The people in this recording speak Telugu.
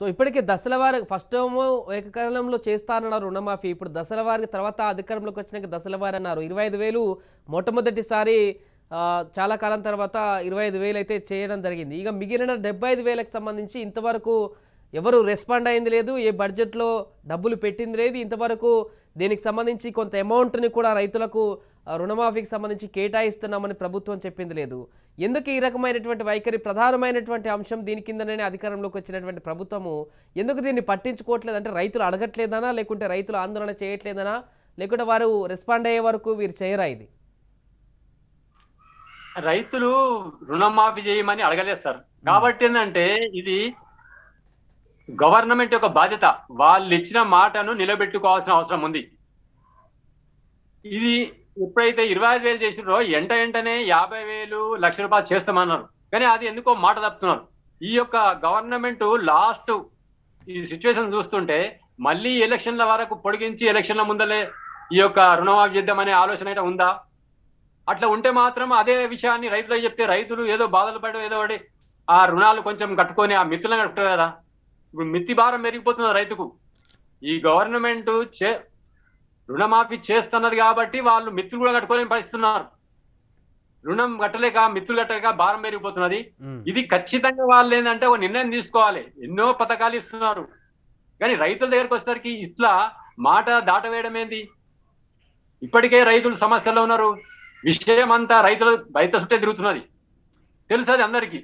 సో ఇప్పటికే దశల వారి ఫస్ట్ ఏమో ఏకకాలంలో చేస్తానన్నారు రుణమాఫీ ఇప్పుడు దశల వారికి తర్వాత అధికారంలోకి వచ్చినాక దశల వారి అన్నారు ఇరవై ఐదు వేలు మొట్టమొదటిసారి చాలా కాలం తర్వాత ఇరవై ఐదు వేలు అయితే చేయడం జరిగింది ఇక మిగిలిన డెబ్బై ఐదు వేలకు సంబంధించి ఇంతవరకు ఎవరు రెస్పాండ్ అయింది లేదు ఏ బడ్జెట్లో డబ్బులు పెట్టింది లేదు ఇంతవరకు దీనికి సంబంధించి కొంత అమౌంట్ని కూడా రైతులకు రుణమాఫీకి సంబంధించి కేటాయిస్తున్నామని ప్రభుత్వం చెప్పింది లేదు ఎందుకు ఈ రకమైనటువంటి వైఖరి ప్రధానమైనటువంటి అంశం దీని కిందనే అధికారంలోకి వచ్చినటువంటి ప్రభుత్వము ఎందుకు దీన్ని పట్టించుకోవట్లేదంటే రైతులు అడగట్లేదనా లేకుంటే రైతులు ఆందోళన చేయట్లేదనా లేకుంటే వారు రెస్పాండ్ అయ్యే వరకు వీరు చేయరా ఇది రైతులు రుణమాఫీ చేయమని అడగలేదు సార్ కాబట్టి ఏంటంటే ఇది గవర్నమెంట్ యొక్క బాధ్యత వాళ్ళు ఇచ్చిన మాటను నిలబెట్టుకోవాల్సిన అవసరం ఉంది ఇది ఎప్పుడైతే ఇరవై ఐదు వేలు చేసినారో ఎంట ఎంటనే యాభై వేలు లక్ష రూపాయలు చేస్తామన్నారు కానీ అది ఎందుకో మాట తప్పుతున్నారు ఈ యొక్క గవర్నమెంట్ లాస్ట్ ఈ సిచ్యువేషన్ చూస్తుంటే మళ్ళీ ఎలక్షన్ల వరకు పొడిగించి ఎలక్షన్ల ముందలే ఈ యొక్క రుణమాఫీ చేద్దామనే ఆలోచన అయితే ఉందా అట్లా ఉంటే మాత్రం అదే విషయాన్ని రైతులకు చెప్తే రైతులు ఏదో బాధలు పడి ఏదో పడి ఆ రుణాలు కొంచెం కట్టుకొని ఆ మిత్తులను కట్టుకోరు కదా ఇప్పుడు మిత్తి భారం పెరిగిపోతుంది రైతుకు ఈ గవర్నమెంట్ చే రుణమాఫీ చేస్తున్నది కాబట్టి వాళ్ళు మిత్రులు కూడా కట్టుకోలేని పరిస్థితున్నారు రుణం కట్టలేక మిత్రులు కట్టలేక భారం పెరిగిపోతున్నది ఇది ఖచ్చితంగా వాళ్ళు ఏంటంటే ఒక నిర్ణయం తీసుకోవాలి ఎన్నో పథకాలు ఇస్తున్నారు కానీ రైతుల దగ్గరకు వచ్చేసరికి ఇట్లా మాట దాటవేయడం ఏంది ఇప్పటికే రైతులు సమస్యల్లో ఉన్నారు విషయం అంతా రైతుల రైతు తిరుగుతున్నది తెలుసు అది అందరికీ